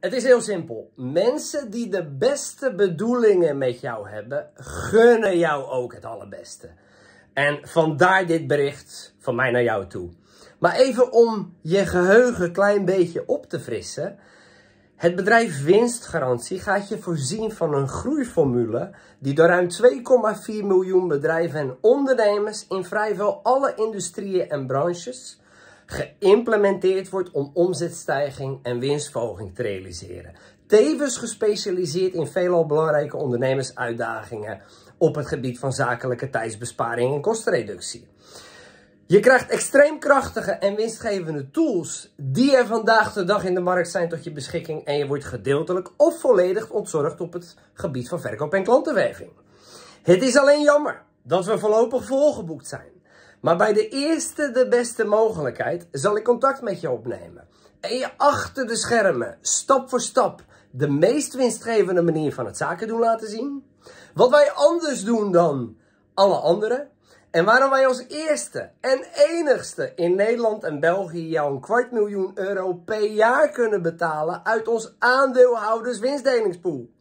Het is heel simpel. Mensen die de beste bedoelingen met jou hebben, gunnen jou ook het allerbeste. En vandaar dit bericht van mij naar jou toe. Maar even om je geheugen een klein beetje op te frissen. Het bedrijf Winstgarantie gaat je voorzien van een groeiformule die door ruim 2,4 miljoen bedrijven en ondernemers in vrijwel alle industrieën en branches geïmplementeerd wordt om omzetstijging en winstverhoging te realiseren. Tevens gespecialiseerd in veelal belangrijke ondernemersuitdagingen op het gebied van zakelijke tijdsbesparing en kostenreductie. Je krijgt extreem krachtige en winstgevende tools die er vandaag de dag in de markt zijn tot je beschikking en je wordt gedeeltelijk of volledig ontzorgd op het gebied van verkoop en klantenwerving. Het is alleen jammer dat we voorlopig volgeboekt zijn. Maar bij de eerste de beste mogelijkheid zal ik contact met je opnemen. En je achter de schermen, stap voor stap, de meest winstgevende manier van het zaken doen laten zien. Wat wij anders doen dan alle anderen. En waarom wij als eerste en enigste in Nederland en België jou een kwart miljoen euro per jaar kunnen betalen uit ons aandeelhouders winstdelingspool.